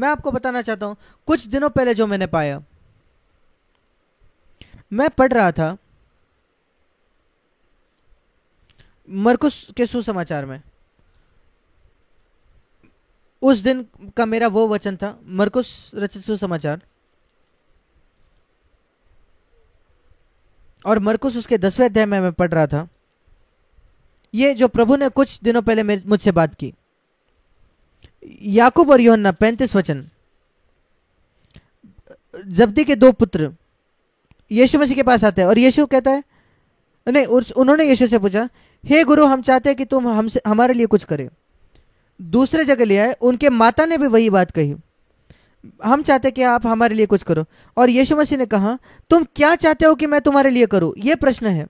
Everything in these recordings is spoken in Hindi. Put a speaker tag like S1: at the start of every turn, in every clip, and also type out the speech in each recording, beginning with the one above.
S1: मैं आपको बताना चाहता हूं कुछ दिनों पहले जो मैंने पाया मैं पढ़ रहा था मरकुस के सुसमाचार में उस दिन का मेरा वो वचन था मरकुस रचित सुसमाचार और मरकुस उसके दसवें अध्याय में मैं पढ़ रहा था ये जो प्रभु ने कुछ दिनों पहले मुझसे बात की याकूब और योहन्ना पैंतीस वचन जब्दी के दो पुत्र यीशु मसीह के पास आते हैं और यीशु कहता है नहीं उन्होंने यीशु से पूछा हे गुरु हम चाहते हैं कि तुम हमसे हमारे लिए कुछ करे दूसरे जगह ले आए उनके माता ने भी वही बात कही हम चाहते कि आप हमारे लिए कुछ करो और यीशु मसीह ने कहा तुम क्या चाहते हो कि मैं तुम्हारे लिए करूं यह प्रश्न है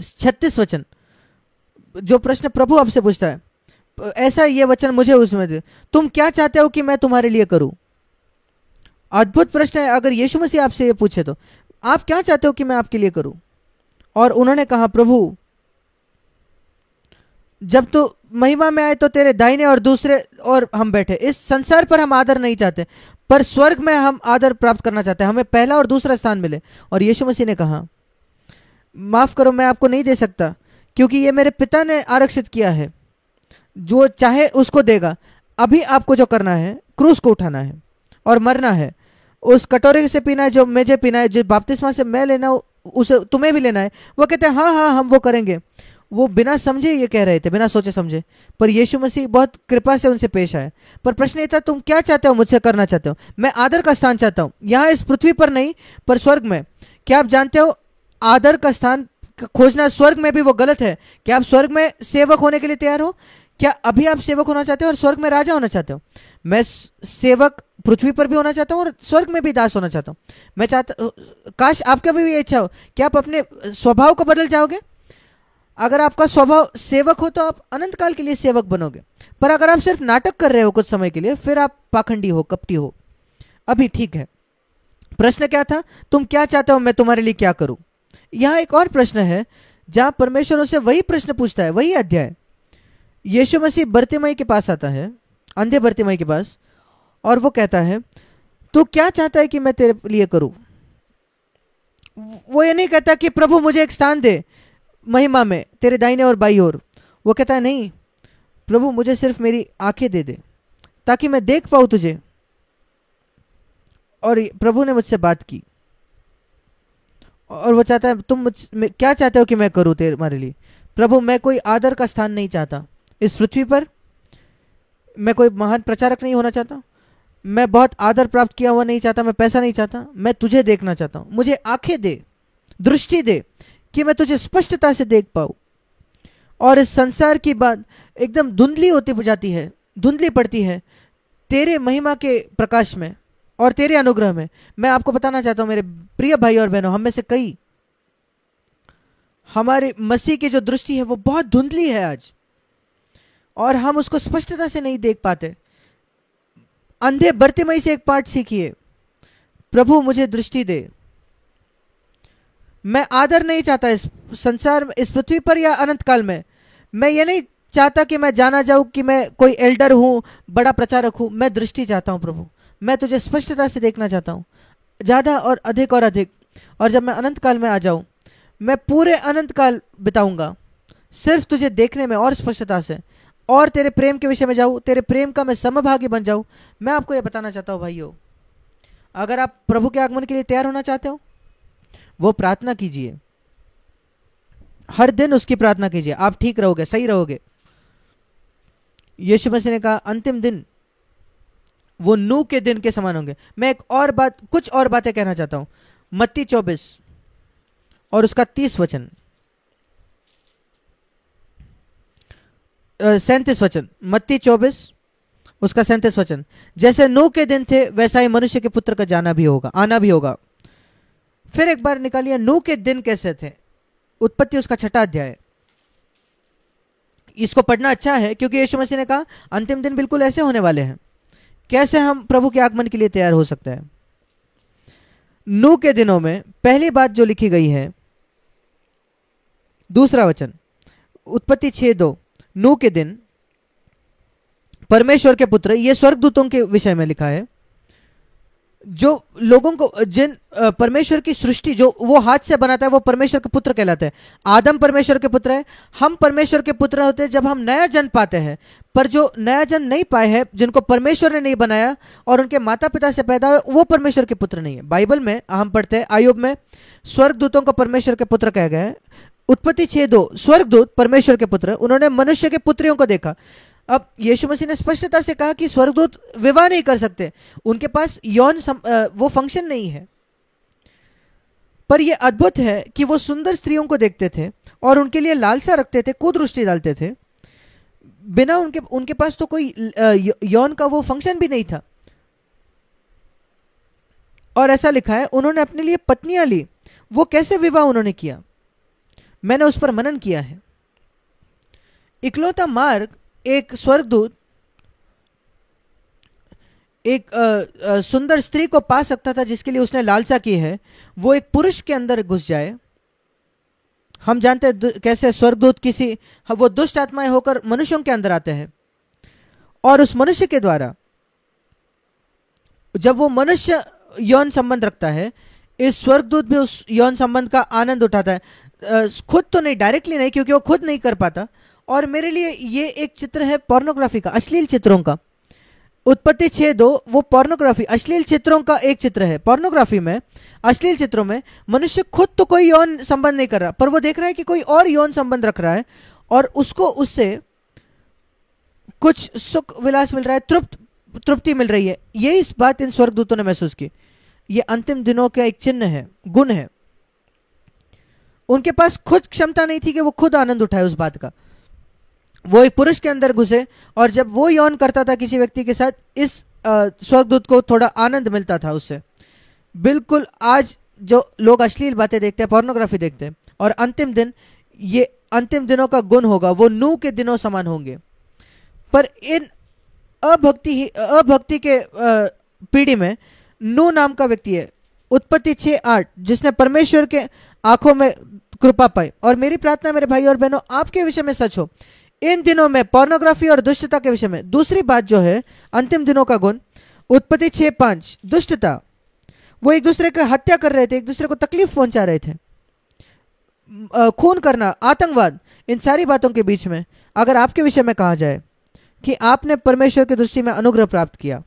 S1: छत्तीस वचन जो प्रश्न प्रभु आपसे पूछता है ऐसा ये वचन मुझे उसमें दे तुम क्या चाहते हो कि मैं तुम्हारे लिए करूं अद्भुत प्रश्न है अगर यीशु मसीह आपसे ये पूछे तो आप क्या चाहते हो कि मैं आपके लिए करूं और उन्होंने कहा प्रभु जब तू तो महिमा में आए तो तेरे दाहिने और दूसरे और हम बैठे इस संसार पर हम आदर नहीं चाहते पर स्वर्ग में हम आदर प्राप्त करना चाहते हैं हमें पहला और दूसरा स्थान मिले और यीशु मसीह ने कहा माफ़ करो मैं आपको नहीं दे सकता क्योंकि ये मेरे पिता ने आरक्षित किया है जो चाहे उसको देगा अभी आपको जो करना है क्रूस को उठाना है और मरना है उस कटोरे से पीना है जो मेजे पीना है जो बापतिस्मा से मैं लेना उसे तुम्हें भी लेना है वो कहते हैं हाँ हाँ हम वो करेंगे वो बिना समझे ये कह रहे थे बिना सोचे समझे पर यीशु मसीह बहुत कृपा से उनसे पेश आए पर प्रश्न ये था तुम क्या चाहते हो मुझसे करना चाहते हो मैं आदर का स्थान चाहता हूँ यहाँ इस पृथ्वी पर नहीं पर स्वर्ग में क्या आप जानते हो आदर का स्थान खोजना स्वर्ग में भी वो गलत है क्या आप स्वर्ग में सेवक होने के लिए तैयार हो क्या अभी आप सेवक होना चाहते हो और स्वर्ग में राजा होना चाहते हो मैं सेवक पृथ्वी पर भी होना चाहता हूँ और स्वर्ग में भी दास होना चाहता हूँ मैं चाहता काश आपका भी ये इच्छा हो कि आप अपने स्वभाव को बदल जाओगे अगर आपका स्वभाव सेवक हो तो आप अनंत काल के लिए सेवक बनोगे पर अगर आप सिर्फ नाटक कर रहे हो कुछ समय के लिए फिर आप पाखंडी हो कपटी हो अभी ठीक है प्रश्न क्या था तुम क्या चाहते हो मैं तुम्हारे लिए क्या करूं यहाँ एक और प्रश्न है जहां परमेश्वर उसे वही प्रश्न पूछता है वही अध्याय यीशु मसीह बर्तिमई के पास आता है अंधे बर्तिमई के पास और वो कहता है तू क्या चाहता है कि मैं तेरे लिए करूँ वो ये नहीं कहता कि प्रभु मुझे एक स्थान दे महिमा में तेरे दाइने और बाई और वो कहता है नहीं प्रभु मुझे सिर्फ मेरी आंखें दे दे ताकि मैं देख पाऊँ तुझे और प्रभु ने मुझसे बात की और वो चाहता है तुम मुझ क्या चाहते हो कि मैं करूँ तेरे तुम्हारे लिए प्रभु मैं कोई आदर का स्थान नहीं चाहता इस पृथ्वी पर मैं कोई महान प्रचारक नहीं होना चाहता मैं बहुत आदर प्राप्त किया हुआ नहीं चाहता मैं पैसा नहीं चाहता मैं तुझे देखना चाहता हूँ मुझे आंखें दे दृष्टि दे कि मैं तुझे स्पष्टता से देख पाऊँ और इस संसार की बात एकदम धुंधली होती जाती है धुंधली पड़ती है तेरे महिमा के प्रकाश में और तेरे अनुग्रह में मैं आपको बताना चाहता हूँ मेरे प्रिय भाई और बहनों हम में से कई हमारे मसीह की जो दृष्टि है वो बहुत धुंधली है आज और हम उसको स्पष्टता से नहीं देख पाते अंधे बर्तिमई से एक पाठ सीखिए प्रभु मुझे दृष्टि दे मैं आदर नहीं चाहता इस संसार इस पृथ्वी पर या अनंत काल में मैं ये नहीं चाहता कि मैं जाना जाऊँ कि मैं कोई एल्डर हूं बड़ा प्रचारक हूं मैं दृष्टि चाहता हूँ प्रभु मैं तुझे स्पष्टता से देखना चाहता हूँ ज़्यादा और अधिक और अधिक और जब मैं अनंत काल में आ जाऊं मैं पूरे अनंत काल बिताऊंगा सिर्फ तुझे देखने में और स्पष्टता से और तेरे प्रेम के विषय में जाऊँ तेरे प्रेम का मैं समभागी बन जाऊँ मैं आपको ये बताना चाहता हूँ भाइयों अगर आप प्रभु के आगमन के लिए तैयार होना चाहते हो वो प्रार्थना कीजिए हर दिन उसकी प्रार्थना कीजिए आप ठीक रहोगे सही रहोगे यीशु मसीह ने कहा अंतिम दिन वो नू के दिन के समान होंगे मैं एक और बात कुछ और बातें कहना चाहता हूं मत्ती चौबीस और उसका तीस वचन सैंतीस वचन मत्ती चौबीस उसका सैंतीस वचन जैसे नू के दिन थे वैसा ही मनुष्य के पुत्र का जाना भी होगा आना भी होगा फिर एक बार निकालिए नू के दिन कैसे थे उत्पत्ति उसका छठा अध्याय इसको पढ़ना अच्छा है क्योंकि यीशु मसीह ने कहा अंतिम दिन बिल्कुल ऐसे होने वाले हैं कैसे हम प्रभु के आगमन के लिए तैयार हो सकते हैं नू के दिनों में पहली बात जो लिखी गई है दूसरा वचन उत्पत्ति छे दो नू के दिन परमेश्वर के पुत्र ये स्वर्गदूतों के विषय में लिखा है जो लोगों को जिन परमेश्वर की सृष्टि जो वो हाथ से बनाता है वो परमेश्वर के पुत्र कहलाते हैं आदम परमेश्वर के पुत्र है हम परमेश्वर के पुत्र होते हैं जब हम नया जन्म पाते हैं पर जो नया जन्म नहीं पाए हैं जिनको परमेश्वर ने नहीं बनाया और उनके माता पिता से पैदा हुए वो परमेश्वर के पुत्र नहीं है बाइबल में हम पढ़ते हैं आयुब में स्वर्गदूतों को परमेश्वर के पुत्र कह गए उत्पत्ति छे दो स्वर्गदूत परमेश्वर के पुत्र उन्होंने मनुष्य के पुत्रियों को देखा अब यीशु मसीह ने स्पष्टता से कहा कि स्वर्गदूत विवाह नहीं कर सकते उनके पास यौन सम, वो फंक्शन नहीं है पर यह अद्भुत है कि वो सुंदर स्त्रियों को देखते थे और उनके लिए लालसा रखते थे कुदृष्टि डालते थे बिना उनके उनके पास तो कोई यौन का वो फंक्शन भी नहीं था और ऐसा लिखा है उन्होंने अपने लिए पत्नियां ली वो कैसे विवाह उन्होंने किया मैंने उस पर मनन किया है इकलौता मार्ग एक स्वर्गदूत एक आ, आ, सुंदर स्त्री को पा सकता था जिसके लिए उसने लालसा की है वो एक पुरुष के अंदर घुस जाए हम जानते हैं कैसे स्वर्गदूत किसी वो दुष्ट आत्माएं होकर मनुष्यों के अंदर आते हैं और उस मनुष्य के द्वारा जब वो मनुष्य यौन संबंध रखता है इस स्वर्गदूत भी उस यौन संबंध का आनंद उठाता है खुद तो नहीं डायरेक्टली नहीं क्योंकि वो खुद नहीं कर पाता और मेरे लिए ये एक चित्र है पोर्नोग्राफी का अश्लील चित्रों का उत्पत्ति छे दो वो पोर्नोग्राफी अश्लील चित्रों का एक चित्र है पोर्नोग्राफी में अश्लील चित्रों में मनुष्य खुद तो कोई यौन संबंध नहीं कर रहा पर वो देख रहा है कि कोई और यौन संबंध रख रहा है और उसको उससे कुछ सुख विलास मिल रहा है तृप्त तृप्ति मिल रही है यही इस बात इन स्वर्गदूतों ने महसूस की ये अंतिम दिनों का एक चिन्ह है गुण है उनके पास खुद क्षमता नहीं थी कि वो खुद आनंद उठाए उस बात का वो एक पुरुष के अंदर घुसे और जब वो यौन करता था किसी व्यक्ति के साथ इस स्वर्गदूत को थोड़ा आनंद मिलता था उससे बिल्कुल आज जो लोग अश्लील बातें देखते हैं पोर्नोग्राफी देखते हैं और अंतिम दिन ये अंतिम दिनों का गुण होगा वो नू के दिनों समान होंगे पर इन अभक्ति ही अभक्ति के पीढ़ी में नू नाम का व्यक्ति है उत्पत्ति छे आठ जिसने परमेश्वर के आंखों में कृपा पाई और मेरी प्रार्थना मेरे भाई और बहनों आपके विषय में सच हो इन दिनों में पोर्नोग्राफी और दुष्टता के विषय में दूसरी बात जो है अंतिम दिनों का गुण उत्पत्ति छे पांच दुष्टता वो एक दूसरे की हत्या कर रहे थे एक दूसरे को तकलीफ पहुंचा रहे थे खून करना आतंकवाद इन सारी बातों के बीच में अगर आपके विषय में कहा जाए कि आपने परमेश्वर की दृष्टि में अनुग्रह प्राप्त किया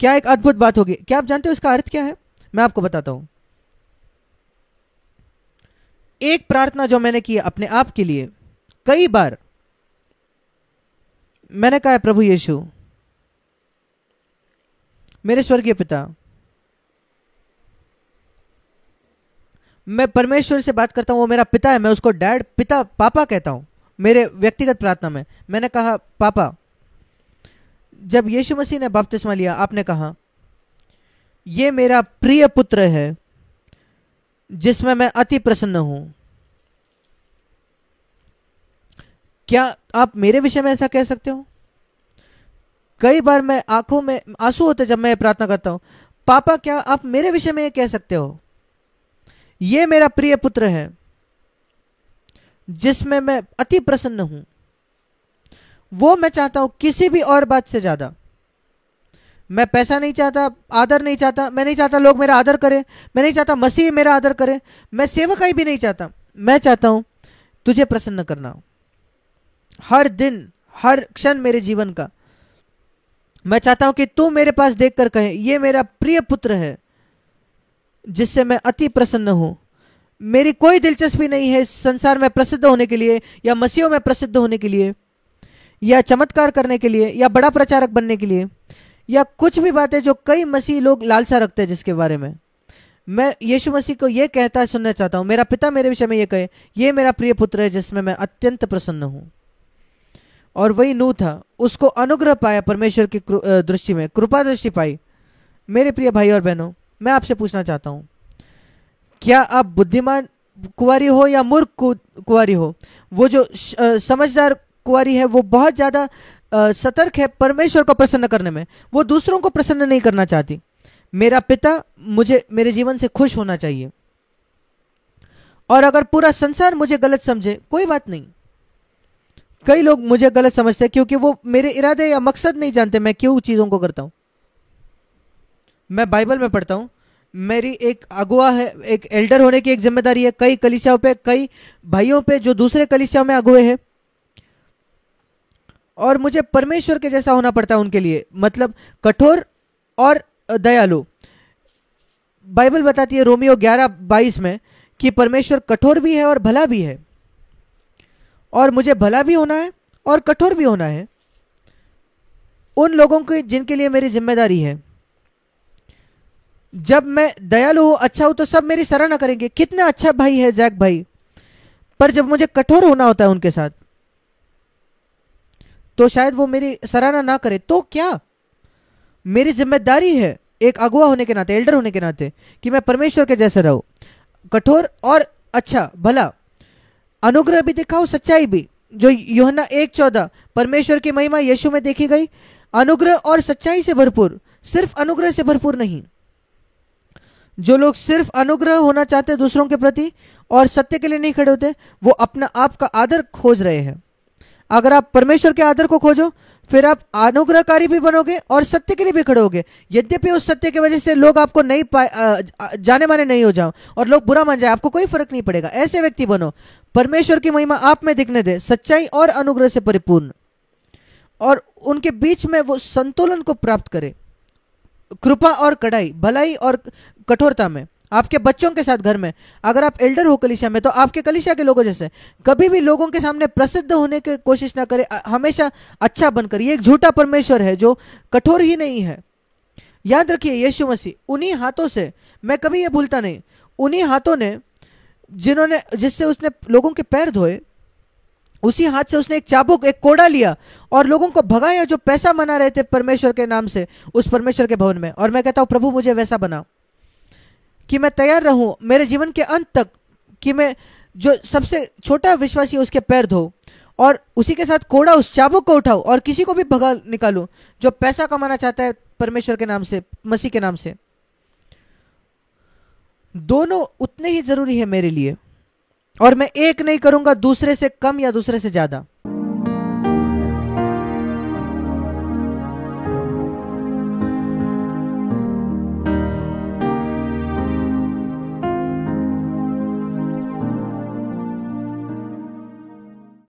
S1: क्या एक अद्भुत बात होगी क्या आप जानते हो इसका अर्थ क्या है मैं आपको बताता हूं एक प्रार्थना जो मैंने की अपने आप के लिए कई बार मैंने कहा है प्रभु यीशु मेरे स्वर्गीय पिता मैं परमेश्वर से बात करता हूं वो मेरा पिता है मैं उसको डैड पिता पापा कहता हूं मेरे व्यक्तिगत प्रार्थना में मैंने कहा पापा जब यीशु मसीह ने बपतिस्मा लिया आपने कहा यह मेरा प्रिय पुत्र है जिसमें मैं अति प्रसन्न हूं क्या आप मेरे विषय में ऐसा कह सकते हो कई बार मैं आंखों में आंसू होते जब मैं प्रार्थना करता हूं पापा क्या आप मेरे विषय में यह कह सकते हो यह मेरा प्रिय पुत्र है जिसमें मैं अति प्रसन्न हूं वो मैं चाहता हूं किसी भी और बात से ज़्यादा मैं पैसा नहीं चाहता आदर नहीं चाहता मैं नहीं चाहता लोग मेरा आदर करें मैं नहीं चाहता मसीह मेरा आदर करे मैं सेवकाई भी नहीं चाहता मैं चाहता हूं तुझे प्रसन्न करना हर दिन हर क्षण मेरे जीवन का मैं चाहता हूं कि तू मेरे पास देखकर कहे ये मेरा प्रिय पुत्र है जिससे मैं अति प्रसन्न हूं मेरी कोई दिलचस्पी नहीं है संसार में प्रसिद्ध होने के लिए या मसीहों में प्रसिद्ध होने के लिए या चमत्कार करने के लिए या बड़ा प्रचारक बनने के लिए या कुछ भी बातें जो कई मसीह लोग लालसा रखते हैं जिसके बारे में मैं यीशु मसीह को यह कहता सुनना चाहता हूँ मेरा पिता मेरे विषय में ये कहे ये मेरा प्रिय पुत्र है जिसमें मैं अत्यंत प्रसन्न हूं और वही नू था उसको अनुग्रह पाया परमेश्वर की दृष्टि में कृपा दृष्टि पाई मेरे प्रिय भाई और बहनों मैं आपसे पूछना चाहता हूँ क्या आप बुद्धिमान कुवारी हो या मूर्ख कुंवारी हो वो जो समझदार कुआरी है वो बहुत ज़्यादा सतर्क है परमेश्वर को प्रसन्न करने में वो दूसरों को प्रसन्न नहीं करना चाहती मेरा पिता मुझे मेरे जीवन से खुश होना चाहिए और अगर पूरा संसार मुझे गलत समझे कोई बात नहीं कई लोग मुझे गलत समझते हैं क्योंकि वो मेरे इरादे या मकसद नहीं जानते मैं क्यों चीज़ों को करता हूं मैं बाइबल में पढ़ता हूं मेरी एक अगुआ है एक एल्डर होने की एक जिम्मेदारी है कई कलिसियाओं पे कई भाइयों पे जो दूसरे कलिसियाओं में अगुए हैं और मुझे परमेश्वर के जैसा होना पड़ता है उनके लिए मतलब कठोर और दयालु बाइबल बताती है रोमियो ग्यारह बाईस में कि परमेश्वर कठोर भी है और भला भी है और मुझे भला भी होना है और कठोर भी होना है उन लोगों की जिनके लिए मेरी जिम्मेदारी है जब मैं दयालु हूँ अच्छा हूँ तो सब मेरी सराहना करेंगे कितना अच्छा भाई है जैक भाई पर जब मुझे कठोर होना होता है उनके साथ तो शायद वो मेरी सराहना ना करे तो क्या मेरी जिम्मेदारी है एक अगुआ होने के नाते एल्डर होने के नाते कि मैं परमेश्वर के जैसे रहू कठोर और अच्छा भला अनुग्रह भी दिखाओ सच्चाई भी जो योहना एक चौदह परमेश्वर की महिमा यीशु में देखी गई अनुग्रह और सच्चाई से भरपूर सिर्फ अनुग्रह से भरपूर नहीं जो लोग सिर्फ अनुग्रह होना चाहते दूसरों के प्रति और सत्य के लिए नहीं खड़े होते वो अपना आप का आदर खोज रहे हैं अगर आप परमेश्वर के आदर को खोजो फिर आप अनुग्रहकारी भी बनोगे और सत्य के लिए भी खड़ोगे यद्यपि उस सत्य की वजह से लोग आपको नहीं पाए जाने माने नहीं हो जाओ और लोग बुरा मान जाए आपको कोई फर्क नहीं पड़ेगा ऐसे व्यक्ति बनो परमेश्वर की महिमा आप में दिखने दे सच्चाई और अनुग्रह से परिपूर्ण और उनके बीच में वो संतुलन को प्राप्त करे कृपा और कड़ाई भलाई और कठोरता में आपके बच्चों के साथ घर में अगर आप एल्डर हो कलिशिया में तो आपके कलिशिया के लोगों जैसे कभी भी लोगों के सामने प्रसिद्ध होने की कोशिश ना करें हमेशा अच्छा बनकर ये एक झूठा परमेश्वर है जो कठोर ही नहीं है याद रखिए यीशु मसीह उन्हीं हाथों से मैं कभी ये भूलता नहीं उन्हीं हाथों ने जिन्होंने जिससे उसने लोगों के पैर धोए उसी हाथ से उसने एक चाबुक एक कोड़ा लिया और लोगों को भगाया जो पैसा मना रहे थे परमेश्वर के नाम से उस परमेश्वर के भवन में और मैं कहता हूँ प्रभु मुझे वैसा बनाओ कि मैं तैयार रहूं मेरे जीवन के अंत तक कि मैं जो सबसे छोटा विश्वासी उसके पैर धो और उसी के साथ कोड़ा उस चाबुक को उठाऊ और किसी को भी भगा निकालू जो पैसा कमाना चाहता है परमेश्वर के नाम से मसीह के नाम से दोनों उतने ही जरूरी है मेरे लिए और मैं एक नहीं करूंगा दूसरे से कम या दूसरे से ज्यादा